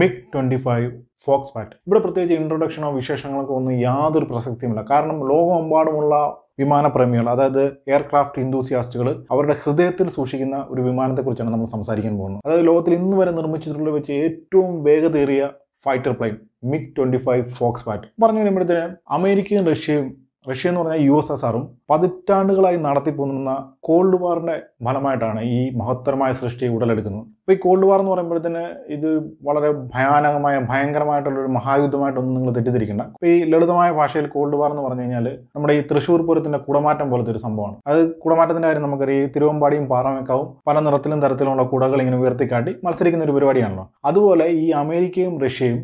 MiG twenty five Foxbat ഇവിടെ പ്രത്യേകിച്ച് ഇൻട്രൊഡക്ഷനോ വിശേഷങ്ങളൊക്കെ ഒന്നും യാതൊരു പ്രസക്തിയുമില്ല കാരണം ലോകമെമ്പാടുമുള്ള വിമാനപ്രേമികൾ അതായത് എയർക്രാഫ്റ്റ് ഇന്തൂസിയാസ്റ്റുകൾ അവരുടെ ഹൃദയത്തിൽ സൂക്ഷിക്കുന്ന ഒരു വിമാനത്തെക്കുറിച്ചാണ് നമ്മൾ സംസാരിക്കാൻ പോകുന്നത് അതായത് ലോകത്തിൽ ഇന്ന് വരെ നിർമ്മിച്ചിട്ടുള്ള വെച്ച് ഏറ്റവും വേഗതേറിയ fighter plane MiG twenty five Foxbat പറഞ്ഞു കഴിയുമ്പോഴത്തേന് അമേരിക്കയും റഷ്യയും റഷ്യ എന്ന് പറഞ്ഞാൽ യു എസ് എസ് ആറും പതിറ്റാണ്ടുകളായി നടത്തിപ്പോകുന്ന കോൾഡ് വാറിൻ്റെ ഫലമായിട്ടാണ് ഈ മഹത്തരമായ സൃഷ്ടി ഉടലെടുക്കുന്നത് അപ്പോൾ ഈ കോൾഡ് വാർ എന്ന് പറയുമ്പോഴത്തേന് ഇത് വളരെ ഭയാനകമായ ഭയങ്കരമായിട്ടുള്ളൊരു മഹായുദ്ധമായിട്ടൊന്നും നിങ്ങൾ തെറ്റിദ്ധരിക്കേണ്ട അപ്പോൾ ഈ ലളിതമായ ഭാഷയിൽ കോൾഡ് വാർ എന്ന് പറഞ്ഞു കഴിഞ്ഞാൽ നമ്മുടെ ഈ തൃശ്ശൂർ പൂരത്തിൻ്റെ കുടമാറ്റം പോലത്തെ ഒരു സംഭവമാണ് അത് കുടമാറ്റത്തിൻ്റെ കാര്യം നമുക്കറിയാം തിരുവമ്പാടിയും പാറമേക്കാവും പല നിറത്തിലും തരത്തിലുള്ള കുടകൾ ഇങ്ങനെ ഉയർത്തിക്കാട്ടി മത്സരിക്കുന്ന ഒരു പരിപാടിയാണല്ലോ അതുപോലെ ഈ അമേരിക്കയും റഷ്യയും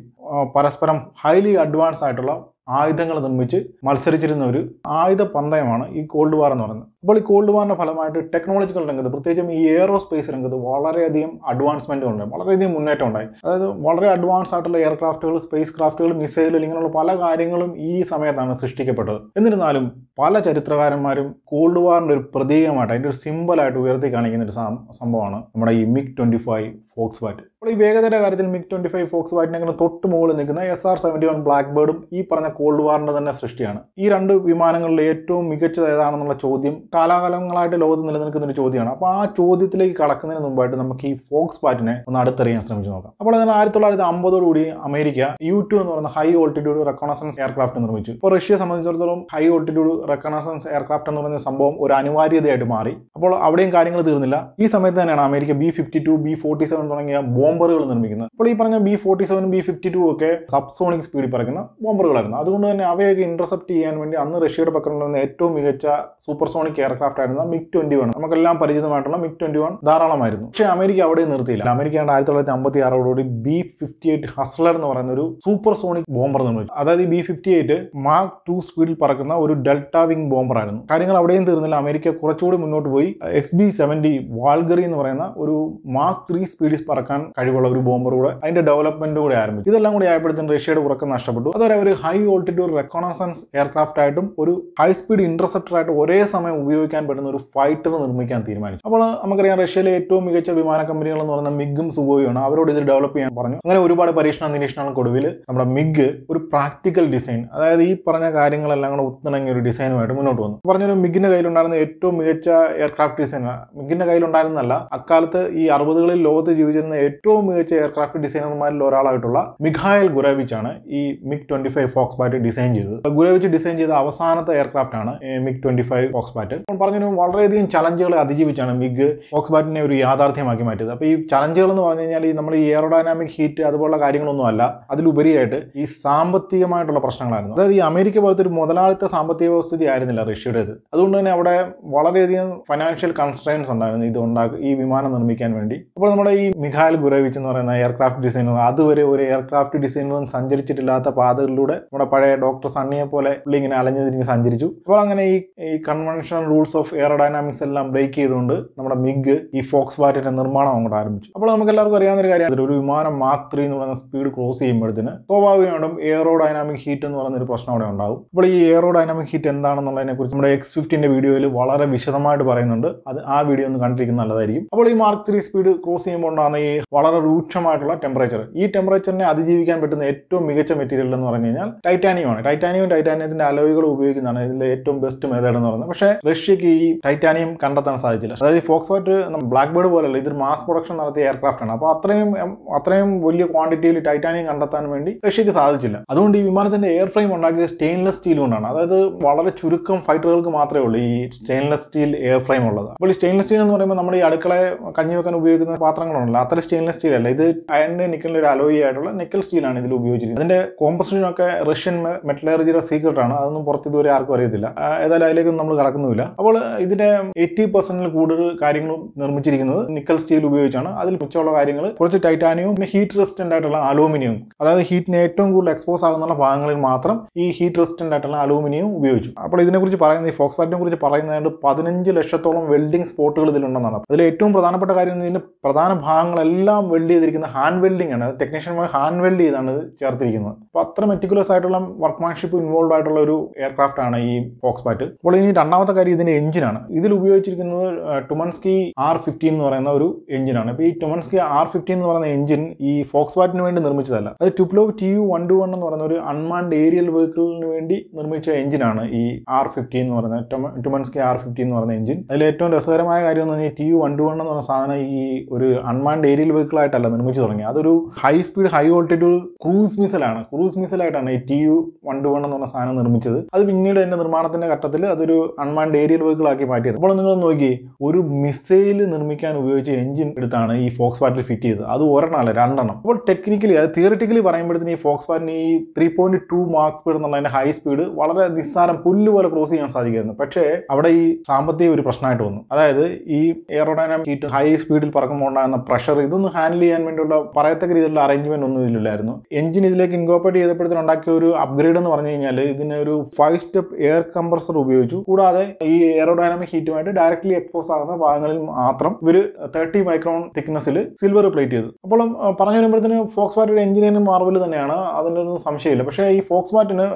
പരസ്പരം ഹൈലി അഡ്വാൻസ് ആയിട്ടുള്ള ആയുധങ്ങൾ നിർമ്മിച്ച് മത്സരിച്ചിരുന്ന ഒരു ആയുധ പന്തയമാണ് ഈ കോൾഡ് വാർ എന്ന് പറയുന്നത് ഇപ്പോൾ ഈ കോൾഡ് വാറിൻ്റെ ഫലമായിട്ട് ടെക്നോളജിക്കൽ രംഗത്ത് പ്രത്യേകിച്ചും ഈ എയറോസ്പേസ് രംഗത്ത് വളരെയധികം അഡ്വാൻസ്മെൻറ്റ് ഉണ്ട് വളരെയധികം മുന്നേറ്റം ഉണ്ടായി അതായത് വളരെ അഡ്വാൻസ് ആയിട്ടുള്ള എയർക്രാഫ്റ്റുകൾ സ്പേസ് ക്രാഫ്റ്റുകൾ മിസൈലുകൾ ഇങ്ങനെയുള്ള പല കാര്യങ്ങളും ഈ സമയത്താണ് സൃഷ്ടിക്കപ്പെട്ടത് എന്നിരുന്നാലും പല ചരിത്രകാരന്മാരും കോൾഡ് വാറിൻ്റെ ഒരു പ്രതീകമായിട്ട് അതിൻ്റെ ഒരു സിമ്പിളായിട്ട് ഉയർത്തി കാണിക്കുന്ന ഒരു സംഭവമാണ് നമ്മുടെ ഈ MiG twenty five Foxbat അപ്പോൾ ഈ വേഗതയുടെ കാര്യത്തിൽ മിക് ട്വൻറ്റി ഫൈവ് ഫോക്സ് വാറ്റിനെങ്കിലും തൊട്ട് മുകളിൽ നിൽക്കുന്ന S R seventy one black ബേർഡും ഈ പറഞ്ഞ കോൾഡ് വാറിൻ്റെ തന്നെ സൃഷ്ടിയാണ് ഈ രണ്ട് വിമാനങ്ങളിൽ ഏറ്റവും മികച്ചത് ഏതാണെന്നുള്ള ചോദ്യം കാലാകാലങ്ങളായിട്ട് ലോകത്ത് നിലനിൽക്കുന്ന ഒരു ചോദ്യമാണ് അപ്പോൾ ആ ചോദ്യത്തിലേക്ക് കടക്കുന്നതിന് മുമ്പായിട്ട് നമുക്ക് ഈ ഫോക്സ് പാറ്റിനെ ഒന്ന് അടുത്തറിയാൻ ശ്രമിച്ചു നോക്കാം അപ്പോൾ അതിന് ആയിരത്തി തൊള്ളായിരത്തി അമ്പതോടുകൂടി അമേരിക്ക യു ടു എന്ന് പറയുന്ന ഹൈ ഓൾട്ടിറ്റ്യൂഡ് റെക്കോണസൻസ് എയർക്രാഫ്റ്റ് നിർമ്മിച്ചു ഇപ്പോൾ റഷ്യയെ സംബന്ധിച്ചിടത്തോളം ഹൈ ഓൾട്ടിറ്റ്യൂഡ് റെക്കണസൻസ് എയർക്രാഫ്റ്റ് എന്ന് പറയുന്ന സംഭവം ഒരു അനിവാര്യതയായിട്ട് മാറി അപ്പോൾ അവിടെയും കാര്യങ്ങൾ തീർന്നില്ല ഈ സമയത്ത് തന്നെയാണ് America B fifty two B forty seven തുടങ്ങിയ ബോംബറുകൾ നിർമ്മിക്കുന്നത് അപ്പോൾ ഈ പറഞ്ഞ B forty seven B fifty two ഒക്കെ സബ്സോണിക് സ്പീഡിൽ പറക്കുന്ന ബോംബറുകളായിരുന്നു അതുകൊണ്ട് തന്നെ അവയൊക്കെ ഇന്റർസെപ്റ്റ് ചെയ്യാൻ വേണ്ടി അന്ന് റഷ്യയുടെ പക്കലുണ്ടായിരുന്ന ഏറ്റവും മികച്ച സൂപ്പർസോണിക് എയർക്രാഫ്റ്റ് ആയിരുന്നു മിഗ് ട്വന്റി വൺ നമുക്കെല്ലാം പരിചിതമായിട്ടുള്ള മിഗ് ട്വന്റി വൺ ധാരാളമായിരുന്നു പക്ഷേ അമേരിക്ക അവിടെ നിർത്തിയില്ല അമേരിക്ക ആയിരത്തി തൊള്ളായിരത്തി അമ്പത്തി ആറോടുകൂടി ബി ഫിഫ്റ്റി എയ്റ്റ് ഹസ്ലർ എന്ന് പറയുന്ന ഒരു സൂപ്പർ സോണിക് ബോംബർ നിർമ്മിച്ചു അതായത് ഈ ബി ഫിഫ്റ്റി എയ്റ്റ് മാർക്ക് ടു സ്പീഡിൽ പറക്കുന്ന ഒരു ഡെൽറ്റ വിംഗ് ബോംബർ ആയിരുന്നു കാര്യങ്ങൾ അവിടെയും തീർന്നില്ല അമേരിക്ക കുറച്ചുകൂടി മുന്നോട്ട് പോയി എക്സ് ബി സെവന്റി വാൾഗറി എന്ന് പറയുന്ന ഒരു മാർക്ക് ത്രീ സ്പീഡിൽ പറക്കാൻ കഴിവുള്ള ഒരു ബോംബർ കൂടെ അതിന്റെ ഡെവലപ്മെന്റ് കൂടെ ആരംഭിച്ചു ഇതെല്ലാം കൂടി ആയപ്പോഴത്തേക്കും റഷ്യയുടെ ഉറക്കം നഷ്ടപ്പെട്ടു അതുവരെ അവർ ഹൈ ഒരു റെക്കോണസൻസ് എയർക്രാഫ്റ്റ് ആയിട്ടും ഒരു ഹൈ സ്പീഡ് ഇന്റർസെപ്റ്റർ ആയിട്ട് ഒരേ സമയം ഉപയോഗിക്കാൻ പറ്റുന്ന ഒരു ഫൈറ്റർ നിർമ്മിക്കാൻ തീരുമാനിച്ചു അപ്പോൾ നമുക്കറിയാം റഷ്യയിലെ ഏറ്റവും മികച്ച വിമാന കമ്പനികൾ എന്ന് പറയുന്ന മിഗും സുബോയുമാണ് അവരോട് ഇത് ഡെവലപ്പ് ചെയ്യാൻ പറഞ്ഞു അങ്ങനെ ഒരുപാട് പരീക്ഷണ നിരീക്ഷണങ്ങൾക്ക് ഒടുവിൽ നമ്മുടെ മിഗ് ഒരു പ്രാക്ടിക്കൽ ഡിസൈൻ അതായത് ഈ പറഞ്ഞ കാര്യങ്ങളെല്ലാം കൂടെ ഉത്തണങ്ങിയ ഒരു ഡിസൈനുമായിട്ട് മുന്നോട്ട് വന്നു പറഞ്ഞൊരു മിഗിന്റെ കയ്യിലുണ്ടായിരുന്ന ഏറ്റവും മികച്ച എയർക്രാഫ്റ്റ് ഡിസൈൻ മിഗിന്റെ കയ്യിലുണ്ടായിരുന്നല്ല അക്കാലത്ത് ഈ അറുപതുകളിൽ ലോകത്ത് ജീവിച്ചിരുന്ന ഏറ്റവും മികച്ച എയർക്രാഫ്റ്റ് ഡിസൈനർമാരിൽ ഒരാളായിട്ടുള്ള മിഖായൽ ഗുരവിച്ച് ആണ് ഈ MiG twenty five Foxbat design ചെയ്തത് ഗുരവിച്ച് ഡിസൈൻ ചെയ്ത അവസാനത്തെ എയർക്രാഫ്റ്റ് ആണ് MiG twenty five Foxbat ആയിട്ട് പറഞ്ഞു വളരെയധികം ചലഞ്ചുകളെ അതിജീവിച്ചാണ് മിഗ് ഫോക്സ് ബാറ്റിനെ ഒരു യാഥാർത്ഥ്യമാക്കി മാറ്റിയത് അപ്പോൾ ഈ ചലഞ്ചുകൾ എന്ന് പറഞ്ഞു കഴിഞ്ഞാൽ ഈ നമ്മൾ ഈ എയറോഡൈനാമിക് ഹീറ്റ് അതുപോലുള്ള കാര്യങ്ങളൊന്നും അല്ല അതിലുപരിയായിട്ട് ഈ സാമ്പത്തികമായിട്ടുള്ള പ്രശ്നങ്ങളായിരുന്നു അതായത് ഈ അമേരിക്ക പോലത്തെ ഒരു മുതലാളിത്ത സാമ്പത്തിക വ്യവസ്ഥിതി ആയിരുന്നില്ല റഷ്യയുടേത് അതുകൊണ്ട് തന്നെ അവിടെ വളരെയധികം ഫൈനാൻഷ്യൽ കൺസ്ട്രെയിൻസ് ഉണ്ടായിരുന്നു ഇത് ഉണ്ടാക്കി ഈ വിമാനം നിർമ്മിക്കാൻ വേണ്ടി അപ്പോൾ നമ്മുടെ ഈ മിഖായൽ ഗുരവിച്ച് എന്ന് പറയുന്ന എയർക്രാഫ്റ്റ് ഡിസൈനർ അതുവരെ ഒരു എയർക്രാഫ്റ്റ് ഡിസൈനറും സഞ്ചരിച്ചിട്ടില്ലാത്ത പാതകളിലൂടെ നമ്മുടെ പഴയ ഡോക്ടർ സണ്ണിയെ പോലെ പുള്ളി ഇങ്ങനെ അലഞ്ഞു തിരിഞ്ഞ് സഞ്ചരിച്ചു അപ്പോൾ അങ്ങനെ ഈ ഈ കൺവെൻഷൻ റൂൾസ് ഓഫ് എയറോഡൈനാമിക്സ് എല്ലാം ബ്രേക്ക് ചെയ്തുകൊണ്ട് നമ്മുടെ മിഗ് ഈ ഫോക്സ് വാറ്റിന്റെ നിർമ്മാണം അങ്ങോട്ട് ആരംഭിച്ചു അപ്പോൾ നമുക്ക് എല്ലാവർക്കും അറിയാവുന്ന ഒരു കാര്യം ഒരു വിമാനം മാർക്ക് ത്രീ എന്ന് പറയുന്ന സ്പീഡ് ക്രോസ് ചെയ്യുമ്പോഴത്തേന് സ്വാഭാവികമായിട്ടും എയറോഡൈനാമിക് ഹീറ്റ് എന്ന് പറയുന്ന ഒരു പ്രശ്നം അവിടെ ഉണ്ടാകും അപ്പോൾ ഈ എയറോഡൈനാമിക് ഹീറ്റ് എന്താണെന്നുള്ളതിനെ കുറിച്ച് നമ്മുടെ എക്സ് ഫിഫ്റ്റിന്റെ വീഡിയോയിൽ വളരെ വിശദമായിട്ട് പറയുന്നുണ്ട് അത് ആ വീഡിയോ ഒന്ന് കണ്ടിരിക്കുന്ന നല്ലതായിരിക്കും അപ്പോൾ ഈ മാർക്ക് ത്രീ സ്പീഡ് ക്രോസ് ചെയ്യുമ്പോൾ ഉണ്ടാകുന്ന ഈ വളരെ രൂക്ഷമായിട്ടുള്ള ടെമ്പറേച്ചർ ഈ ടെമ്പറേച്ചറിനെ അതിജീവിക്കാൻ പറ്റുന്ന ഏറ്റവും മികച്ച മെറ്റീരിയൽ എന്ന് പറഞ്ഞു കഴിഞ്ഞാൽ ടൈറ്റാനിയമാണ് ടൈറ്റാനിയവും ടൈറ്റാനിയത്തിന്റെ അലോയികൾ ഉപയോഗിക്കുന്നതാണ് ഇതിലെ ഏറ്റവും ബെസ്റ്റ് മെത്തേഡ് എന്ന് പറയുന്നത് പക്ഷേ റഷ്യക്ക് ഈ ടൈറ്റാനിയം കണ്ടെത്താൻ സാധിച്ചില്ല അതായത് ഫോക്സ് വൈറ്റ് ബ്ലാക്ക് ബേർഡ് പോലെയല്ല ഇതൊരു മാസ് പ്രൊഡക്ഷൻ നടത്തിയ എയർക്രാഫ്റ്റ് ആണ് അപ്പോൾ അത്രയും അത്രയും വലിയ ക്വാണ്ടിറ്റിയിൽ ടൈറ്റാനിയം കണ്ടെത്താൻ വേണ്ടി റഷ്യക്ക് സാധിച്ചില്ല അതുകൊണ്ട് ഈ വിമാനത്തിന്റെ എയർ ഫ്രെയിം ഉണ്ടാക്കിയത് സ്റ്റെയിൻലെസ് സ്റ്റീൽ കൊണ്ടാണ് അതായത് വളരെ ചുരുക്കം ഫൈറ്ററുകൾക്ക് മാത്രമേ ഉള്ളൂ ഈ സ്റ്റെയിൻലെസ് സ്റ്റീൽ എയർ ഫ്രെയിം ഉള്ളത് അപ്പോൾ ഈ സ്റ്റെയിൻലെസ് സ്റ്റീൽ എന്ന് പറയുമ്പോൾ നമ്മുടെ ഈ അടുക്കള കഞ്ഞി വെക്കാൻ ഉപയോഗിക്കുന്ന പാത്രങ്ങളുണ്ടല്ലോ അത്ര സ്റ്റെയിൻലെസ് സ്റ്റീൽ അല്ല ഇത് അയണിന്റെ നിക്കലിന്റെ ഒരു അലോയി ആയിട്ടുള്ള നിക്കൽ സ്റ്റീലാണ് ഇതിൽ ഉപയോഗിച്ചിരിക്കുന്നത് അതിന്റെ കോമ്പസിഷനൊക്കെ റഷ്യൻ മെറ്റലർജിയുടെ സീക്രട്ട് ആണ് അതൊന്നും പുറത്ത് ഇതുവരെ ആർക്കും അറിയത്തില്ല ഏതായാലും അതിലേക്കൊന്നും നമ്മൾ കടക്കുന്നില്ല അപ്പോൾ ഇതിന്റെ എയ്റ്റി പെർസെന്റിൽ കൂടുതൽ കാര്യങ്ങളും നിർമ്മിച്ചിരിക്കുന്നത് നിക്കൽ സ്റ്റീൽ ഉപയോഗിച്ചാണ് അതിൽ മിച്ചമുള്ള കാര്യങ്ങൾ കുറച്ച് ടൈറ്റാനിയവും പിന്നെ ഹീറ്റ് റെസിസ്റ്റന്റ് ആയിട്ടുള്ള അലൂമിനിയവും അതായത് ഹീറ്റിന് ഏറ്റവും കൂടുതൽ എക്സ്പോസ് ആകുന്ന ഭാഗങ്ങളിൽ മാത്രം ഈ ഹീറ്റ് റെസിസ്റ്റന്റ് ആയിട്ടുള്ള അലൂമിനിയം ഉപയോഗിച്ചു അപ്പോൾ ഇതിനെക്കുറിച്ച് പറയുന്നത് ഈ ഫോക്സ് ഫാറ്റിനെ കുറിച്ച് പറയുന്നതായിട്ട് പതിനഞ്ച് ലക്ഷത്തോളം വെൽഡിംഗ് സ്പോട്ടുകൾ ഇതിലുണ്ടെന്നാണ് അതിൽ ഏറ്റവും പ്രധാനപ്പെട്ട കാര്യം ഇതിന്റെ പ്രധാന ഭാഗങ്ങളെല്ലാം വെൽഡ് ചെയ്തിരിക്കുന്ന ഹാൻഡ് വെൽഡിംഗ് ആണ് ടെക്നീഷ്യന്മാർ ഹാൻഡ് വെൽഡ് ചെയ്താണ് ഇത് ചേർത്തിരിക്കുന്നത് അപ്പോൾ അത്ര മെറ്റിക്കുലസ് ആയിട്ടുള്ള വർക്ക്മാൻഷിപ്പ് ഇൻവോൾവ് ആയിട്ടുള്ള ഒരു എയർക്രാഫ്റ്റ് ആണ് ഈ ഫോക്സ് ഫാറ്റ് അപ്പോൾ ഇനി രണ്ടാമത്തെ കാര്യം ഇതിന്റെ എഞ്ചിനാണ് ഇതിൽ ഉപയോഗിച്ചിരിക്കുന്നത് ടുമൻസ്കി ആർ ഫിഫ്റ്റീൻ എന്ന് പറയുന്ന ഒരു എഞ്ചിനാണ് ഇപ്പൊ ഈ ടുമൻസ്കി ആർ ഫിഫ്റ്റീൻ എന്ന് പറയുന്ന എഞ്ചിൻ ഈ ഫോക്സ് വാറ്റിന് വേണ്ടി നിർമ്മിച്ചതല്ല അത് Tupolev T U one two one എന്ന് പറയുന്ന ഒരു അൺമാൻഡ് ഏരിയൽ വെഹിക്കിളിന് വേണ്ടി നിർമ്മിച്ച എഞ്ചിനാണ് ഈ ആർ ഫിഫ്റ്റീൻ എന്ന് പറയുന്ന ടുമൻസ്കി ആർ ഫിഫ്റ്റീൻ എന്ന് പറയുന്ന എഞ്ചിൻ അതിൽ ഏറ്റവും രസകരമായ കാര്യം എന്ന് പറഞ്ഞാൽ T U one two one എന്ന് പറയുന്ന സാധനം ഈ ഒരു അൺമാൻഡ് ഏരിയൽ വെഹിക്കിളായിട്ടല്ല നിർമ്മിച്ചു തുടങ്ങി അതൊരു high speed high voltage cruise മിസലാണ് ക്രൂസ് മിസലായിട്ടാണ് ഈ T U one two one എന്ന് പറഞ്ഞ സാധനം നിർമ്മിച്ചത് അത് പിന്നീട് എൻ്റെ നിർമ്മാണത്തിന്റെ ഘട്ടത്തിൽ അതൊരു അൺമാൻഡ് ഏരിയൽ വെഹിക്കിളാക്കി മാറ്റിയത് അപ്പോൾ നിങ്ങൾ നോക്കി ഒരു മിസൈൽ നിർമ്മിക്കാൻ ഉപയോഗിച്ച എഞ്ചിൻ എടുത്താണ് ഈ ഫോക്സ് വാറ്റിൽ ഫിറ്റ് ചെയ്തത് അത് അല്ല രണ്ടെണ്ണം അപ്പോൾ ടെക്നിക്കലി അത് തിയറിറ്റിക്കലി പറയുമ്പോഴത്തേന് ഈ ഫോക്സ് വാറ്റിന് ഈ three point two Mach speed എന്നുള്ള അതിന്റെ ഹൈ സ്പീഡ് വളരെ നിസ്സാരം പുല്ല് പോലെ ക്രോസ് ചെയ്യാൻ സാധിക്കുന്നു പക്ഷേ അവിടെ ഈ സാമ്പത്തിക ഒരു പ്രശ്നമായിട്ട് വന്നു അതായത് ഈ എയറോഡൈനാമിക് ഹീറ്റ് ഹൈ സ്പീഡിൽ പറക്കുമ്പോൾ ഉണ്ടാകുന്ന പ്രഷർ ഇതൊന്നും ഹാൻഡിൽ ചെയ്യാൻ വേണ്ടിയുള്ള പറയത്തക്ക രീതിയിലുള്ള അറേഞ്ച്മെന്റ് ഒന്നും ഇതിലില്ലായിരുന്നു എഞ്ചിൻ ഇതിലേക്ക് ഇൻകോപ്പറേറ്റ് ചെയ്തപ്പോഴത്തേന് ഉണ്ടാക്കിയ ഒരു അപ്ഗ്രേഡ് എന്ന് പറഞ്ഞു കഴിഞ്ഞാൽ ഇതിന് ഒരു ഫൈവ് സ്റ്റെപ്പ് എയർ കംപ്രസർ ഉപയോഗിച്ചു കൂടാതെ ഈ ഈ എറോഡൈനാമിക് ഹീറ്റുമായിട്ട് ഡയറക്ട്ലി എക്സ്പോസ് ആകുന്ന ഭാഗങ്ങളിൽ മാത്രം ഇവർ തേർട്ടി മൈക്രോൺ തിക്നെസ്സിൽ സിൽവർ പ്ലേറ്റ് ചെയ്തു അപ്പോൾ പറഞ്ഞു വരുമ്പോഴത്തേന് ഫോക്സ് വാറ്റിൻ്റെ എഞ്ചിനീയറിംഗ് മാർവൽ തന്നെയാണ് അതിനൊന്നും സംശയമില്ല പക്ഷേ ഈ ഫോക്സ് വാറ്റിന്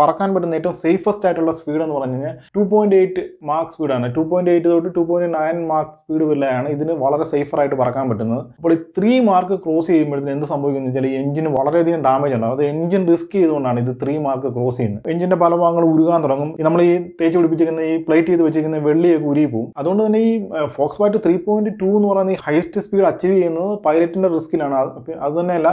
പറക്കാൻ പറ്റുന്ന ഏറ്റവും സേഫസ്റ്റ് ആയിട്ടുള്ള സ്പീഡ് എന്ന് പറഞ്ഞു കഴിഞ്ഞാൽ ടു പോയിന്റ് എയ്റ്റ് മാർക്ക് സ്പീഡാണ് ടു പോയിന്റ് എയ്റ്റ് തൊട്ട് ടു പോയിന്റ് നയൻ മാർക്ക് സ്പീഡ് വരെയാണ് ഇതിന് വളരെ സേഫർ ആയിട്ട് പറക്കാൻ പറ്റുന്നത് അപ്പോൾ ഈ ത്രീ മാർക്ക് ക്രോസ് ചെയ്യുമ്പോഴത്തേന് എന്ത് സംഭവിക്കുന്നു വെച്ചാൽ ഈ എഞ്ചിന് വളരെയധികം ഡാമേജ് ഉണ്ടാകും അത് എഞ്ചിൻ റിസ്ക് ചെയ്തുകൊണ്ടാണ് ഇത് ത്രീ മാർക്ക് ക്രോസ് ചെയ്യുന്നത് എഞ്ചിന്റെ പല ഭാഗങ്ങൾ ഉരുകാൻ തുടങ്ങും നമ്മൾ ഈ തേച്ച് പിടിപ്പിച്ചിരിക്കുന്ന ഈ പ്ലേറ്റ് പ്ലേറ്റ് ചെയ്ത് വെച്ചിരിക്കുന്ന വെള്ളിയൊക്കെ ഉരുകി അതുകൊണ്ട് തന്നെ ഈ Foxbat three point two എന്ന് പറയുന്ന ഈ ഹയസ്റ്റ് സ്പീഡ് അച്ചീവ് ചെയ്യുന്നത് പൈലറ്റിന്റെ റിസ്കിലാണ് അത്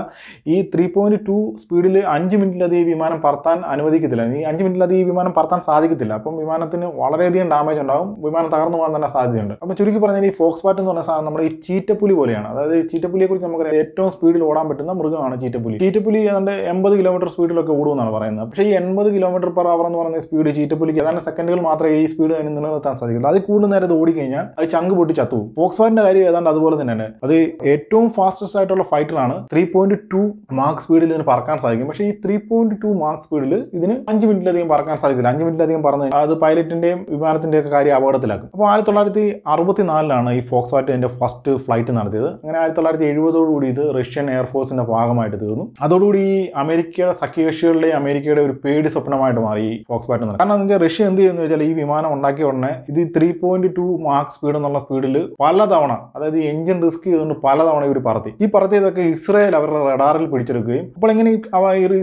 ഈ ത്രീ പോയിന്റ് ടു സ്പീഡിൽ അഞ്ച് മിനിറ്റിലധികം ഈ വിമാനം പറത്താൻ അനുവദിക്കത്തില്ല ഈ അഞ്ച് മിനിറ്റിലധികം ഈ വിമാനം പറത്താൻ സാധിക്കത്തില്ല അപ്പം വിമാനത്തിന് വളരെയധികം ഡാമേജ് ഉണ്ടാകും വിമാനം തകർന്നു പോകാൻ തന്നെ സാധ്യതയുണ്ട് അപ്പം ചുരുക്കി പറഞ്ഞാൽ ഈ ഫോക്സ് ബാറ്റ് എന്ന് പറഞ്ഞ സാധനം നമ്മുടെ ഈ ചീറ്റപ്പുലി പോലെയാണ് അതായത് ചീറ്റപ്പുലിയെ കുറിച്ച് നമുക്ക് ഏറ്റവും സ്പീഡിൽ ഓടാൻ പറ്റുന്ന മൃഗമാണ് ചീറ്റപ്പുലി ചീറ്റപ്പുലി ഏതാണ്ട് എൺപത് കിലോമീറ്റർ സ്പീഡിലൊക്കെ ഓടുമെന്നാണ് പറയുന്നത് പക്ഷേ ഈ എൺപത് കിലോമീറ്റർ പെർ അവർ എന്ന് പറയുന്ന സ്പീഡ് ചീറ്റപ്പുലിക്ക് ഏതാണ്ട് സെക്കൻഡുകൾ മാത്രമേ ഈ സ്പീഡ് അതിന് നിലനിർത്താൻ സാധിക്കില്ല അത് കൂടുതൽ നേരം അത് ഓടിക്കഴിഞ്ഞാൽ അത് ചങ്ക് പൊട്ടി ചത്തുപോകും ഫോക്സ് വാഗന്റെ കാര്യം ഏതാണ്ട് അതുപോലെ തന്നെയാണ് അത് ഏറ്റവും ഫാസ്റ്റസ്റ്റ് ആയിട്ടുള്ള ആണ് ത്രീ പോയിന്റ് ടു മാർക്ക് സ്പീഡിൽ ഇതിന് പറക്കാൻ സാധിക്കും പക്ഷേ ഈ ത്രീ പോയിന്റ് ടു മാർക്ക് സ്പീഡിൽ ഇതിന് അഞ്ച് മിനിറ്റിലധികം പറക്കാൻ സാധിക്കില്ല അഞ്ച് മിനിറ്റിലധികം പറന്ന് അത് പൈലറ്റിന്റെയും വിമാനത്തിന്റെയും ഒക്കെ കാര്യം അപകടത്തിലാക്കും അപ്പോൾ ആയിരത്തി തൊള്ളായിരത്തി അറുപത്തിനാലിലാണ് ഈ ഫോക്സ് എന്റെ ഫസ്റ്റ് ഫ്ലൈറ്റ് നടത്തിയത് അങ്ങനെ ആയിരത്തി തൊള്ളായിരത്തി എഴുപതോടുകൂടി ഇത് റഷ്യൻ എയർഫോഴ്സിന്റെ ഭാഗമായിട്ട് തീർന്നു അതോടുകൂടി ഈ അമേരിക്കയുടെ സഖ്യകക്ഷികളുടെയും അമേരിക്കയുടെ ഒരു പേടി സ്വപ്നമായിട്ട് മാറി ഈ ഫോക്സ് വാഗൻ കാരണം എന്താ റഷ്യ എന്ത് ചെയ്യുന്നത് വെച്ചാൽ ഈ വിമാനം ഉണ്ടാക്കിയ ഉടനെ ഇത് ത്രീ പോയിന്റ് ടു മാർക്ക് സ്പീഡ് എന്നുള്ള സ്പീഡിൽ പലതവണ അതായത് എഞ്ചിൻ റിസ്ക് ചെയ്തുകൊണ്ട് പലതവണ ഇവർ പറത്തി ഈ പറത്തിയതൊക്കെ ഇസ്രായേൽ അവരുടെ റഡാറിൽ പിടിച്ചെടുക്കുകയും അപ്പോൾ എങ്ങനെ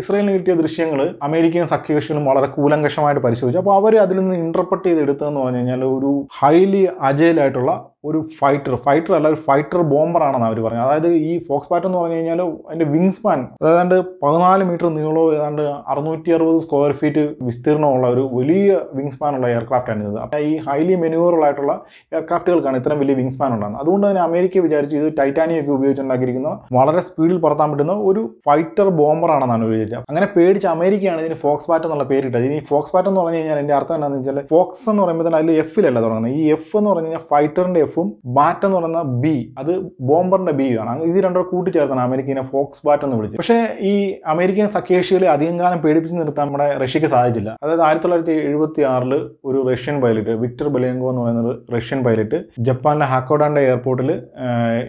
ഇസ്രായേലിന് കിട്ടിയ ദൃശ്യങ്ങൾ അമേരിക്കൻ സഖ്യകക്ഷികളും വളരെ കൂലങ്കഷമായിട്ട് പരിശോധിച്ചു അപ്പോൾ അവർ അതിൽ നിന്ന് ഇന്റർപ്രറ്റ് എടുത്തതെന്ന് പറഞ്ഞു കഴിഞ്ഞാൽ ഒരു ഹൈലി അജയിലായിട്ടുള്ള ഒരു ഫൈറ്റർ ഫൈറ്റർ അല്ല ഒരു ഫൈറ്റർ ബോംബറാണെന്ന് അവർ പറഞ്ഞത് അതായത് ഈ ഫോക്സ് ബാറ്റ് എന്ന് പറഞ്ഞു കഴിഞ്ഞാൽ അതിൻ്റെ വിങ് സ്പാൻ അതായത് പതിനാല് മീറ്റർ നീളവും ഏതാണ്ട് അറുന്നൂറ്റി അറുപത് സ്ക്വയർ ഫീറ്റ് വിസ്തീർണമുള്ള ഒരു വലിയ വിങ് എയർക്രാഫ്റ്റ് ആണ് ഇത് അപ്പോൾ ഈ ഹൈലി മെനുവറബിൾ ആയിട്ടുള്ള എയർക്രാഫ്റ്റുകൾക്കാണ് ഇത്രയും വലിയ വിങ് സ്പാൻ ഉണ്ടാകുന്നത് അതുകൊണ്ട് തന്നെ അമേരിക്ക വിചാരിച്ചു ഇത് ടൈറ്റാനിയം ടൈറ്റാനിയൊക്കെ ഉപയോഗിച്ചുണ്ടാക്കിയിരിക്കുന്ന വളരെ സ്പീഡിൽ പറത്താൻ പറ്റുന്ന ഒരു ഫൈറ്റർ ബോംബറാണെന്നാണ് വിചാരിച്ചത് അങ്ങനെ പേടിച്ച അമേരിക്കയാണ് ഇതിന് ഫോക്സ് ബാറ്റ് എന്നുള്ള പേര് ഇട്ടത് ഇനി ഫോക്സ് ബാറ്റ് എന്ന് പറഞ്ഞു കഴിഞ്ഞാൽ എൻ്റെ അർത്ഥം എന്താണെന്ന് വെച്ചാൽ ഫോക്സ് എന്ന് പറയുമ്പോൾ തന്നെ അതിൽ എഫിലല്ല തുടങ്ങുന്നത് ഈ എഫ് എന്ന് പറഞ്ഞു കഴിഞ്ഞാൽ ഫൈറ്ററിൻ്റെ എഫ് എഫും ബാറ്റ് എന്ന് പറയുന്ന ബി അത് ബോംബറിന്റെ ബി ആണ് ഇത് രണ്ടോ കൂട്ടിച്ചേർത്താണ് അമേരിക്കനെ ഫോക്സ് ബാറ്റ് എന്ന് വിളിച്ചത് പക്ഷേ ഈ അമേരിക്കൻ സഖ്യകക്ഷികളെ അധികം കാലം പേടിപ്പിച്ച് നിർത്താൻ നമ്മുടെ റഷ്യക്ക് സാധിച്ചില്ല അതായത് ആയിരത്തി തൊള്ളായിരത്തി എഴുപത്തി ആറില് ഒരു റഷ്യൻ പൈലറ്റ് വിക്ടർ ബെലിയങ്കോ എന്ന് പറയുന്ന റഷ്യൻ പൈലറ്റ് ജപ്പാനിലെ ഹാക്കോഡാന്റെ എയർപോർട്ടിൽ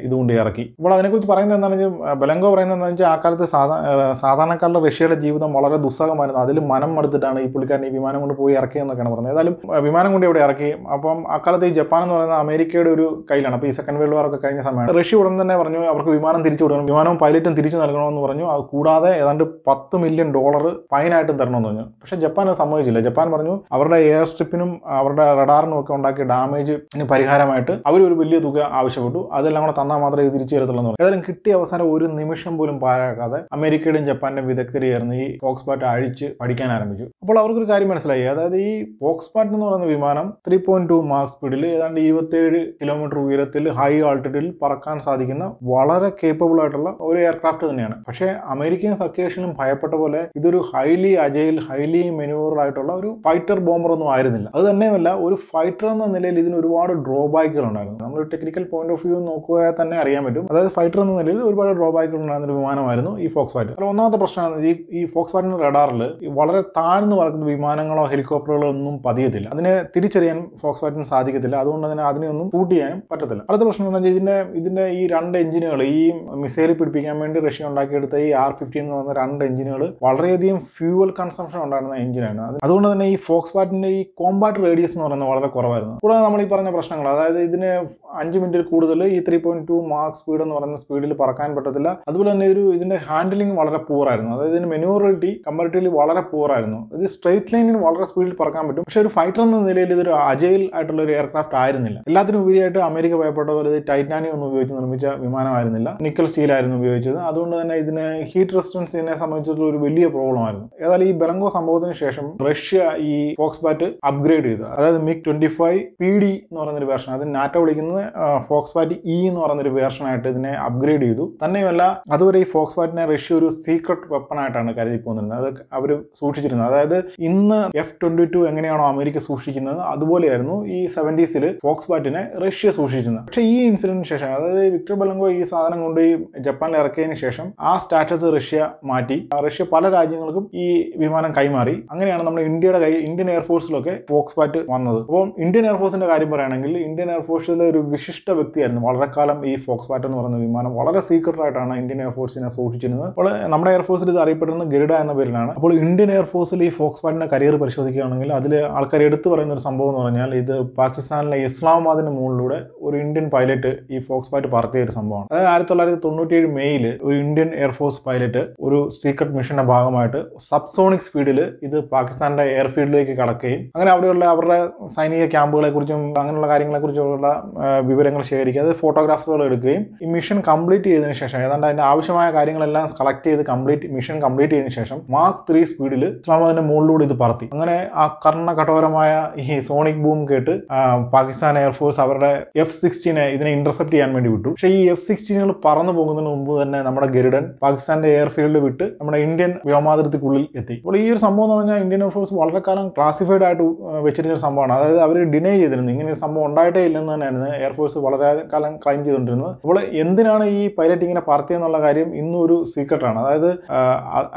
ഇതുകൊണ്ട് ഇറക്കി അപ്പോൾ അതിനെക്കുറിച്ച് പറയുന്നത് എന്താണെന്ന് വെച്ചാൽ ബലങ്കോ പറയുന്നത് എന്താണെന്ന് വെച്ചാൽ ആ കാലത്ത് സാധാ സാധാരണക്കാരുടെ റഷ്യയുടെ ജീവിതം വളരെ ദുസ്സഹമായിരുന്നു അതിൽ മനം മടുത്തിട്ടാണ് ഈ പുള്ളിക്കാരൻ ഈ വിമാനം കൊണ്ട് പോയി ഇറക്കിയെന്നൊക്കെയാണ് പറഞ്ഞത് ഏതായാലും വിമാനം കൊണ്ട് ഇവിടെ ഇറക്കി അപ്പം അക്കാലത്ത് ഈ ജപ്പാൻ എന്ന് പറയുന്ന അമേരിക്കയുടെ റഷ്യയുടെ ഒരു കയ്യിലാണ് അപ്പോൾ ഈ സെക്കൻഡ് വേൾഡ് വാർ ഒക്കെ കഴിഞ്ഞ സമയമാണ് റഷ്യ ഉടൻ തന്നെ പറഞ്ഞു അവർക്ക് വിമാനം തിരിച്ചു കൊടുക്കണം വിമാനവും പൈലറ്റും തിരിച്ചു നൽകണമെന്ന് പറഞ്ഞു അത് കൂടാതെ ഏതാണ്ട് പത്ത് മില്യൺ ഡോളർ ഫൈനായിട്ടും തരണമെന്ന് പറഞ്ഞു പക്ഷേ ജപ്പാൻ അത് സമ്മതിച്ചില്ല ജപ്പാൻ പറഞ്ഞു അവരുടെ എയർ സ്ട്രിപ്പിനും അവരുടെ റഡാറിനും ഒക്കെ ഉണ്ടാക്കിയ ഡാമേജ് പരിഹാരമായിട്ട് അവർ ഒരു വലിയ തുക ആവശ്യപ്പെട്ടു അതെല്ലാം കൂടെ തന്നാൽ മാത്രമേ ഇത് തിരിച്ചു തരത്തുള്ളൂ എന്ന് പറഞ്ഞു ഏതായാലും കിട്ടിയ അവസാനം ഒരു നിമിഷം പോലും പാഴാക്കാതെ അമേരിക്കയുടെയും ജപ്പാന്റെയും വിദഗ്ധരി ചേർന്ന് ഈ ഫോക്സ് ബാറ്റ് അഴിച്ച് പഠിക്കാൻ ആരംഭിച്ചു അപ്പോൾ അവർക്കൊരു കാര്യം മനസ്സിലായി അതായത് ഈ ഫോക്സ് ബാറ്റ് എന്ന് പറയുന്ന വിമാനം ത്രീ പോയിന്റ് ടു മാർക്ക് സ്പീഡിൽ ഏതാണ്ട് ഇരുപത്തേഴ് കിലോമീറ്റർ ഉയരത്തിൽ ഹൈ ആൾട്ടിറ്റ്യൂഡിൽ പറക്കാൻ സാധിക്കുന്ന വളരെ കേപ്പബിൾ ആയിട്ടുള്ള ഒരു എയർക്രാഫ്റ്റ് തന്നെയാണ് പക്ഷേ അമേരിക്കൻ സക്കേഷനും ഭയപ്പെട്ട പോലെ ഇതൊരു ഹൈലി അജയിൽ ഹൈലി മെനുവർ ആയിട്ടുള്ള ഒരു ഫൈറ്റർ ബോംബർ ഒന്നും ആയിരുന്നില്ല അത് തന്നെയല്ല ഒരു ഫൈറ്റർ എന്ന നിലയിൽ ഇതിന് ഒരുപാട് ഡ്രോബാക്കുകൾ ഉണ്ടായിരുന്നു നമ്മൾ ടെക്നിക്കൽ പോയിന്റ് ഓഫ് വ്യൂ നോക്കുക തന്നെ അറിയാൻ പറ്റും അതായത് ഫൈറ്റർ എന്ന നിലയിൽ ഒരുപാട് ഡ്രോബാക്കുകൾ ഉണ്ടായിരുന്ന ഒരു വിമാനമായിരുന്നു ഈ ഫോക്സ് ഫൈറ്റർ അല്ല ഒന്നാമത്തെ പ്രശ്നമാണ് ഈ ഈ ഫോക്സ് ഫൈറ്ററിന്റെ റഡാറിൽ വളരെ താഴ്ന്നു പറക്കുന്ന വിമാനങ്ങളോ ഹെലികോപ്റ്ററുകളോ ഒന്നും പതിയത്തില്ല അതിനെ തിരിച്ചറിയാൻ ഫോക്സ് ഫൈറ്ററിന് സാധിക്കത്തില്ല അതുകൊണ്ട് തന്നെ അതിനെ ഒന്നും ഷൂട്ട് ചെയ്യാനും പറ്റത്തില്ല അടുത്ത പ്രശ്നം എന്ന് വെച്ചാൽ ഇതിൻ്റെ ഇതിൻ്റെ ഈ രണ്ട് എഞ്ചിനുകൾ ഈ മിസൈൽ പിടിപ്പിക്കാൻ വേണ്ടി റഷ്യ ഉണ്ടാക്കിയെടുത്ത ഈ ആർ ഫിഫ്റ്റീൻ എന്ന് പറയുന്ന രണ്ട് എഞ്ചിനുകൾ വളരെയധികം ഫ്യൂവൽ കൺസംഷൻ ഉണ്ടായിരുന്ന എഞ്ചിനാണ് അതുകൊണ്ട് തന്നെ ഈ ഫോക്സ് ബാറ്റിൻ്റെ ഈ കോമ്പാക്ട് റേഡിയസ് എന്ന് പറയുന്നത് വളരെ കുറവായിരുന്നു കൂടാതെ നമ്മൾ ഈ പറഞ്ഞ പ്രശ്നങ്ങൾ അതായത് ഇതിന് അഞ്ച് മിനിറ്റിൽ കൂടുതൽ ഈ ത്രീ പോയിന്റ് ടു മാർക്ക് സ്പീഡ് എന്ന് പറയുന്ന സ്പീഡിൽ പറക്കാൻ പറ്റത്തില്ല അതുപോലെ തന്നെ ഒരു ഇതിന്റെ ഹാൻഡിലിംഗ് വളരെ പൂറായിരുന്നു അതായത് ഇതിന്റെ മെനൂറിറ്റി കമ്പാരിറ്റീവ്ലി വളരെ പൂറായിരുന്നു ഇത് സ്ട്രെയിറ്റ് ലൈനിൽ വളരെ സ്പീഡിൽ പറക്കാൻ പറ്റും പക്ഷേ ഒരു ഫൈറ്റർ എന്ന നിലയിൽ ഇതൊരു അജയിൽ ആയിട്ടുള്ള ഒരു എയർക്രാഫ്റ്റ് ആയിരുന്നില്ല എല്ലാത്തിനും ഉപരി ആദ്യമായിട്ട് അമേരിക്ക ഭയപ്പെട്ട പോലെ ഇത് ടൈറ്റാനിയം ഒന്നും ഉപയോഗിച്ച് നിർമ്മിച്ച വിമാനമായിരുന്നില്ല നിക്കൽ സ്റ്റീലായിരുന്നു ഉപയോഗിച്ചത് അതുകൊണ്ട് തന്നെ ഇതിന് ഹീറ്റ് റെസിസ്റ്റൻസ് സംബന്ധിച്ചിട്ടുള്ള ഒരു വലിയ പ്രോബ്ലം ആയിരുന്നു ഏതായാലും ഈ ബെലങ്കോ സംഭവത്തിന് ശേഷം റഷ്യ ഈ ഫോക്സ് ബാറ്റ് അപ്ഗ്രേഡ് ചെയ്തു അതായത് MiG twenty five P D എന്ന് പറയുന്നൊരു വേർഷൻ അത് നാറ്റോ വിളിക്കുന്നത് ഫോക്സ് ബാറ്റ് ഇ e എന്ന് പറയുന്നൊരു വേർഷനായിട്ട് ഇതിനെ അപ്ഗ്രേഡ് ചെയ്തു തന്നെയുമല്ല അതുവരെ ഈ ഫോക്സ് ബാറ്റിനെ റഷ്യ ഒരു സീക്രട്ട് വെപ്പണായിട്ടാണ് കരുതി പോകുന്നത് അത് അവർ സൂക്ഷിച്ചിരുന്നത് അതായത് ഇന്ന് എഫ് ട്വന്റി ടു എങ്ങനെയാണോ അമേരിക്ക സൂക്ഷിക്കുന്നത് അതുപോലെയായിരുന്നു ഈ സെവൻറ്റീസിൽ ഫോക്സ് ബാറ്റിനെ റഷ്യ സൂക്ഷിച്ചിരുന്നത് പക്ഷേ ഈ ഇൻസിഡന്റിന് ശേഷം അതായത് വിക്ടർ ബലങ്കോ ഈ സാധനം കൊണ്ട് ഈ ജപ്പാനിൽ ഇറക്കിയതിന് ശേഷം ആ സ്റ്റാറ്റസ് റഷ്യ മാറ്റി റഷ്യ പല രാജ്യങ്ങൾക്കും ഈ വിമാനം കൈമാറി അങ്ങനെയാണ് നമ്മുടെ ഇന്ത്യയുടെ കൈ ഇന്ത്യൻ എയർഫോഴ്സിലൊക്കെ ഫോക്സ് പാറ്റ് വന്നത് അപ്പം ഇന്ത്യൻ എയർഫോഴ്സിന്റെ കാര്യം പറയുകയാണെങ്കിൽ ഇന്ത്യൻ എയർഫോഴ്സിലെ ഒരു വിശിഷ്ട വ്യക്തിയായിരുന്നു വളരെ കാലം ഈ ഫോക്സ് പാറ്റ് എന്ന് പറയുന്ന വിമാനം വളരെ സീക്രട്ട് ആയിട്ടാണ് ഇന്ത്യൻ എയർഫോഴ്സിനെ സൂക്ഷിച്ചിരുന്നത് അപ്പോൾ നമ്മുടെ എയർഫോഴ്സിൽ ഇത് അറിയപ്പെടുന്നത് ഗരുഡ എന്ന പേരിലാണ് അപ്പോൾ ഇന്ത്യൻ എയർഫോഴ്സിൽ ഈ ഫോക്സ് പാറ്റിന്റെ കരിയർ പരിശോധിക്കുകയാണെങ്കിൽ അതിൽ ആൾക്കാർ എടുത്തു പറയുന്ന ഒരു സംഭവം എന്ന് പറഞ്ഞാൽ ഇത് പാകിസ്ഥാനിലെ ഇസ്ലാമാബാദിന് മുകളിൽ തൊണ്ണൂറിലൂടെ ഒരു ഇന്ത്യൻ പൈലറ്റ് ഈ ഫോക്സ് ബാറ്റ് പറത്തിയ ഒരു സംഭവമാണ് അതായത് ആയിരത്തി തൊള്ളായിരത്തി ഏഴ് മെയ്യിൽ ഒരു ഇന്ത്യൻ എയർഫോഴ്സ് പൈലറ്റ് ഒരു സീക്രട്ട് മിഷന്റെ ഭാഗമായിട്ട് സബ്സോണിക് സ്പീഡിൽ ഇത് പാകിസ്ഥാന്റെ എയർഫീൽഡിലേക്ക് കടക്കുകയും അങ്ങനെ അവിടെയുള്ള അവരുടെ സൈനിക ക്യാമ്പുകളെ കുറിച്ചും അങ്ങനെയുള്ള കാര്യങ്ങളെക്കുറിച്ചുള്ള വിവരങ്ങൾ ശേഖരിക്കുക അത് ഫോട്ടോഗ്രാഫുകൾ എടുക്കുകയും ഈ മിഷൻ കംപ്ലീറ്റ് ചെയ്തതിനു ശേഷം ഏതാണ്ട് അതിന്റെ ആവശ്യമായ കാര്യങ്ങളെല്ലാം കളക്ട് ചെയ്ത് കംപ്ലീറ്റ് മിഷൻ കംപ്ലീറ്റ് ചെയ്തതിനു ശേഷം മാർക്ക് ത്രീ സ്പീഡിൽ ഇസ്ലാമാബാദിന്റെ മുകളിലൂടെ ഇത് പറത്തി അങ്ങനെ ആ കഠോരമായ ഈ സോണിക് ബൂം കേട്ട് പാകിസ്ഥാൻ എയർഫോഴ്സ് അവരുടെ നമ്മുടെ എഫ് സിക്സ്റ്റീനെ ഇതിനെ ഇന്റർസെപ്റ്റ് ചെയ്യാൻ വേണ്ടി വിട്ടു പക്ഷേ ഈ എഫ് സിക്സ്റ്റീനുകൾ പറന്നു പോകുന്നതിന് മുമ്പ് തന്നെ നമ്മുടെ ഗരുഡൻ പാകിസ്ഥാന്റെ എയർഫീൽഡ് വിട്ട് നമ്മുടെ ഇന്ത്യൻ വ്യോമാതിർത്തിക്കുള്ളിൽ എത്തി അപ്പോൾ ഈ ഒരു സംഭവം എന്ന് പറഞ്ഞാൽ ഇന്ത്യൻ എയർഫോഴ്സ് വളരെ കാലം ക്ലാസിഫൈഡ് ആയിട്ട് വെച്ചിരുന്ന ഒരു സംഭവമാണ് അതായത് അവർ ഡിനൈ ചെയ്തിരുന്നു ഇങ്ങനെ ഒരു സംഭവം ഉണ്ടായിട്ടേ ഇല്ലെന്ന് തന്നെയാണ് എയർഫോഴ്സ് വളരെ കാലം ക്ലൈം ചെയ്തുകൊണ്ടിരുന്നത് അപ്പോൾ എന്തിനാണ് ഈ പൈലറ്റ് ഇങ്ങനെ പറത്തിയെന്നുള്ള കാര്യം ഇന്നും ഒരു സീക്രട്ടാണ് അതായത്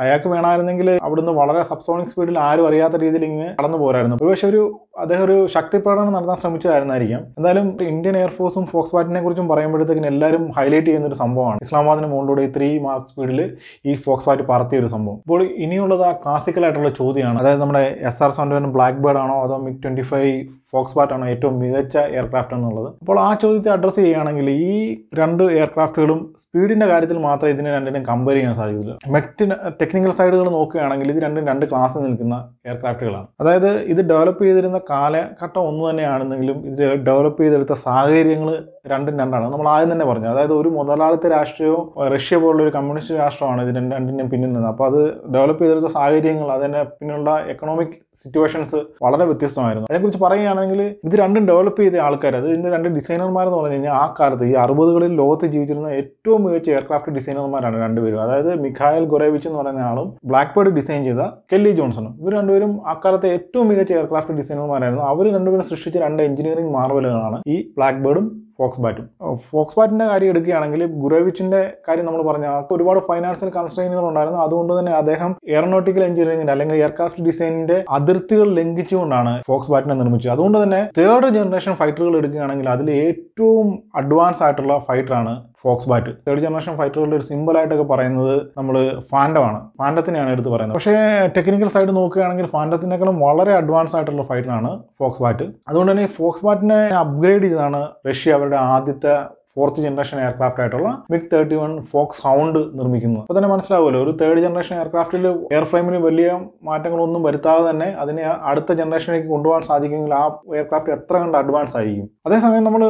അയാൾക്ക് വേണമായിരുന്നെങ്കിൽ അവിടുന്ന് വളരെ സബ്സോണിക് സ്പീഡിൽ ആരും അറിയാത്ത രീതിയിൽ ഇങ്ങനെ കടന്നു പോരായിരുന്നു പക്ഷേ ഒരു അദ്ദേഹം ഒരു ശക്തി പ്രകടനം നടത്താൻ ശ്രമിച്ചതായിരുന്നായിരിക്കാം എന്തായാലും തൊട്ട് ഇന്ത്യൻ എയർഫോഴ്സും ഫോക്സ് വാറ്റിനെ കുറിച്ചും പറയുമ്പോഴത്തേക്കും എല്ലാവരും ഹൈലൈറ്റ് ചെയ്യുന്ന ഒരു സംഭവമാണ് ഇസ്ലാമാബാദിന് മുകളിലൂടെ ത്രീ മാർക്ക് സ്പീഡിൽ ഈ ഫോക്സ് വാറ്റ് പറത്തിയ ഒരു സംഭവം ഇപ്പോൾ ഇനിയുള്ളത് ആ ക്ലാസിക്കലായിട്ടുള്ള ചോദ്യമാണ് അതായത് നമ്മുടെ എസ് ആർ സെവൻ്റെ ബ്ലാക്ക് ബേർഡ് ആണോ അതോ മിഗ് ട്വൻറ്റി ഫൈവ് ഫോക്സ് ബാറ്റാണ് ഏറ്റവും മികച്ച എയർക്രാഫ്റ്റ് എന്നുള്ളത് അപ്പോൾ ആ ചോദ്യത്തെ അഡ്രസ്സ് ചെയ്യുകയാണെങ്കിൽ ഈ രണ്ട് എയർക്രാഫ്റ്റുകളും സ്പീഡിൻ്റെ കാര്യത്തിൽ മാത്രമേ ഇതിനെ രണ്ടിനും കമ്പയർ ചെയ്യാൻ സാധിക്കില്ല മെക്റ്റിന് ടെക്നിക്കൽ സൈഡുകൾ നോക്കുകയാണെങ്കിൽ ഇത് രണ്ടും രണ്ട് ക്ലാസ്സിൽ നിൽക്കുന്ന എയർക്രാഫ്റ്റുകളാണ് അതായത് ഇത് ഡെവലപ്പ് ചെയ്തിരുന്ന കാലഘട്ടം ഒന്ന് തന്നെയാണെന്നെങ്കിലും ഇത് ഡെവലപ്പ് ചെയ്ത എടുത്ത സാഹചര്യങ്ങൾ രണ്ടും രണ്ടാണ് നമ്മൾ ആദ്യം തന്നെ പറഞ്ഞു അതായത് ഒരു മുതലാളിത്ത രാഷ്ട്രീയവും റഷ്യ പോലുള്ള ഒരു കമ്മ്യൂണിസ്റ്റ് രാഷ്ട്രമാണ് ഇത് രണ്ടിൻ്റെയും പിന്നിൽ നിന്ന് അപ്പോൾ അത് ഡെവലപ്പ് ചെയ്തെടുത്ത സാഹചര്യങ്ങൾ അതിൻ്റെ പിന്നുള്ള എക്കണോമിക് സിറ്റുവേഷൻസ് വളരെ വ്യത്യസ്തമായിരുന്നു അതിനെക്കുറിച്ച് പറയുകയാണെങ്കിൽ ഇത് രണ്ടും ഡെവലപ്പ് ചെയ്ത ആൾക്കാർ അത് ഇതിൻ്റെ രണ്ട് എന്ന് പറഞ്ഞു കഴിഞ്ഞാൽ ആ കാലത്ത് ഈ അറുപതുകളിൽ ലോകത്ത് ജീവിച്ചിരുന്ന ഏറ്റവും മികച്ച എയർക്രാഫ്റ്റ് ഡിസൈനർമാരാണ് രണ്ടുപേരും അതായത് മിഖായൽ ഗൊറേവിച്ച് എന്ന് പറയുന്ന ആളും ബ്ലാക്ക് ബേർഡ് ഡിസൈൻ ചെയ്ത കെല്ലി ജോൺസണും ഇവർ രണ്ടുപേരും ആ കാലത്തെ ഏറ്റവും മികച്ച എയർക്രാഫ്റ്റ് ഡിസൈനർമാരായിരുന്നു അവർ രണ്ടുപേരും സൃഷ്ടിച്ച രണ്ട് എഞ്ചിനീയറിംഗ് മാർവലുകളാണ് ഈ ബ്ലാക്ക് ബേർഡും ഫോക്സ് ബാറ്റും ഫോക്സ് ബാറ്റിൻ്റെ കാര്യം എടുക്കുകയാണെങ്കിൽ ഗുരോവിച്ചിൻ്റെ കാര്യം നമ്മൾ പറഞ്ഞ ഒരുപാട് ഫൈനാൻഷ്യൽ കൺസ്ട്രെയിനുകൾ ഉണ്ടായിരുന്നു അതുകൊണ്ട് തന്നെ അദ്ദേഹം എയറോനോട്ടിക്കൽ എഞ്ചിനീയറിംഗിന്റെ അല്ലെങ്കിൽ എയർക്രാഫ്റ്റ് ഡിസൈനിന്റെ അതിർത്തികൾ ലംഘിച്ചുകൊണ്ടാണ് ഫോക്സ് ബാറ്റിനെ നിർമ്മിച്ചത് അതുകൊണ്ട് തന്നെ തേർഡ് ജനറേഷൻ ഫൈറ്ററുകൾ എടുക്കുകയാണെങ്കിൽ അതിൽ ഏറ്റവും അഡ്വാൻസ് ആയിട്ടുള്ള ഫൈറ്ററാണ് ഫോക്സ് ബാറ്റ് തേർഡ് ജനറേഷൻ ഫൈറ്ററുകളുടെ ഒരു സിമ്പിളായിട്ടൊക്കെ പറയുന്നത് നമ്മൾ ഫാൻഡമാണ് ഫാൻഡത്തിനെയാണ് എടുത്ത് പറയുന്നത് പക്ഷേ ടെക്നിക്കൽ സൈഡ് നോക്കുകയാണെങ്കിൽ ഫാൻഡത്തിനേക്കാളും വളരെ അഡ്വാൻസ് ആയിട്ടുള്ള ഫൈറ്ററാണ് ഫോക്സ് ബാറ്റ് അതുകൊണ്ട് തന്നെ ഫോക്സ് ബാറ്റിനെ അപ്ഗ്രേഡ് ചെയ്താണ് റഷ്യ അവരുടെ ആദ്യത്തെ ഫോർത്ത് ജനറേഷൻ എയർക്രാഫ്റ്റ് ആയിട്ടുള്ള MiG thirty one Foxhound നിർമ്മിക്കുന്നത് അപ്പോൾ തന്നെ മനസ്സിലാവുമല്ലോ ഒരു തേർഡ് ജനറേഷൻ എയർക്രാഫ്റ്റിൽ എയർ ഫ്രെയിമിന് വലിയ മാറ്റങ്ങളൊന്നും വരുത്താതെ തന്നെ അതിനെ അടുത്ത ജനറേഷനിലേക്ക് കൊണ്ടുപോകാൻ സാധിക്കുമെങ്കിൽ ആ എയർക്രാഫ്റ്റ് എത്ര കണ്ട് അഡ്വാൻസ് ആയിരിക്കും അതേസമയം നമ്മൾ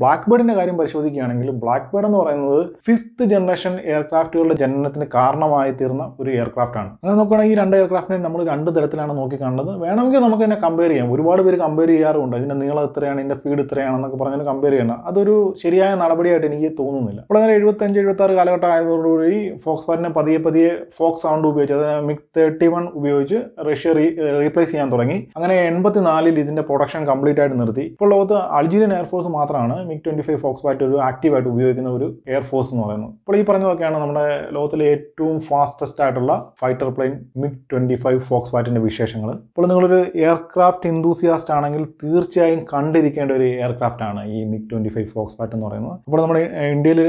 ബ്ലാക്ക് ബേഡിൻ്റെ കാര്യം പരിശോധിക്കുകയാണെങ്കിൽ ബ്ലാക്ക് ബേഡ് എന്ന് പറയുന്നത് ഫിഫ്ത്ത് ജനറേഷൻ എയർക്രാഫ്റ്റുകളുടെ ജനനത്തിന് കാരണമായി തീർന്ന ഒരു എയർക്രാഫ്റ്റ് ആണ് അങ്ങനെ നോക്കുകയാണെങ്കിൽ ഈ രണ്ട് എയർക്രാഫ്റ്റിനെ നമ്മൾ രണ്ട് തരത്തിലാണ് നോക്കിക്കാണുന്നത് വേണമെങ്കിൽ നമുക്ക് തന്നെ കമ്പയർ ചെയ്യാം ഒരുപാട് പേര് കമ്പയർ ചെയ്യാറുണ്ട് ഇതിൻ്റെ നീളം എത്രയാണ് ഇതിൻ്റെ സ്പീഡ് എത്രയാണെന്നൊക്കെ പറഞ്ഞാൽ കമ്പയർ ചെയ്യണം അതൊരു ശരിയായ നടപടിയായിട്ട് എനിക്ക് തോന്നുന്നില്ല അപ്പോൾ അങ്ങനെ അഞ്ച് എഴുപത്തി ആറ് കാലഘട്ടം ആയതോടുകൂടി ഫോക്സ് വാഗനെ പതിയെ പതിയെ ഫോക്സ് സൗണ്ട് ഉപയോഗിച്ച് അതായത് മിക് തേർട്ടി വൺ ഉപയോഗിച്ച് റഷ്യ റീപ്ലേസ് ചെയ്യാൻ തുടങ്ങി അങ്ങനെ നാലിൽ ഇതിന്റെ പ്രൊഡക്ഷൻ കംപ്ലീറ്റ് ആയിട്ട് നിർത്തി ഇപ്പോൾ ലോകത്ത് അൾജീരിയൻ എയർഫോഴ്സ് മാത്രമാണ് MiG twenty five Foxbat ഒരു ആയിട്ട് ഉപയോഗിക്കുന്ന ഒരു എയർഫോഴ്സ് എന്ന് പറയുന്നത് അപ്പോൾ ഈ പറഞ്ഞതൊക്കെയാണ് നമ്മുടെ ലോകത്തിലെ ഏറ്റവും ഫാസ്റ്റസ്റ്റ് ആയിട്ടുള്ള fighter plane MiG twenty five Fox വാറ്റിന്റെ വിശേഷങ്ങൾ ഇപ്പോൾ നിങ്ങളൊരു എയർക്രാഫ്റ്റ് ഇന്തൂസിയാസ്റ്റ് ആണെങ്കിൽ തീർച്ചയായും കണ്ടിരിക്കേണ്ട ഒരു എയർക്രാഫ്റ്റ് ആണ് ഈ MiG twenty five Foxbat എന്ന് പറയുന്നത് പറയുന്നത് നമ്മുടെ ഇന്ത്യയിൽ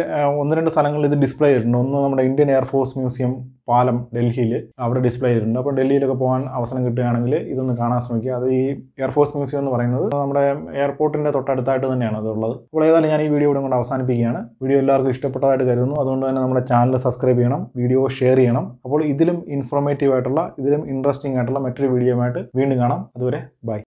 ഒന്ന് രണ്ട് സ്ഥലങ്ങളിൽ ഇത് ഡിസ്പ്ലേ ചെയ്തിട്ടുണ്ട് ഒന്ന് നമ്മുടെ ഇന്ത്യൻ എയർഫോഴ്സ് മ്യൂസിയം പാലം ഡൽഹിയിൽ അവിടെ ഡിസ്പ്ലേ ചെയ്തിട്ടുണ്ട് അപ്പോൾ ഡൽഹിയിലൊക്കെ പോകാൻ അവസരം കിട്ടുകയാണെങ്കിൽ ഇതൊന്ന് കാണാൻ ശ്രമിക്കുക അത് ഈ എയർഫോഴ്സ് മ്യൂസിയം എന്ന് പറയുന്നത് നമ്മുടെ എയർപോർട്ടിൻ്റെ തൊട്ടടുത്തായിട്ട് തന്നെയാണ് അതുള്ളത് അപ്പോൾ ഏതായാലും ഞാൻ ഈ വീഡിയോ ഇവിടെ കൊണ്ട് അവസാനിപ്പിക്കുകയാണ് വീഡിയോ എല്ലാവർക്കും ഇഷ്ടപ്പെട്ടതായിട്ട് കരുതുന്നു അതുകൊണ്ട് തന്നെ നമ്മുടെ ചാനൽ സബ്സ്ക്രൈബ് ചെയ്യണം വീഡിയോ ഷെയർ ചെയ്യണം അപ്പോൾ ഇതിലും ഇൻഫോർമേറ്റീവ് ആയിട്ടുള്ള ഇതിലും ഇൻട്രസ്റ്റിംഗ് ആയിട്ടുള്ള മറ്റൊരു വീഡിയോയുമായിട്ട് വീണ്ടും കാണാം അതുവരെ ബൈ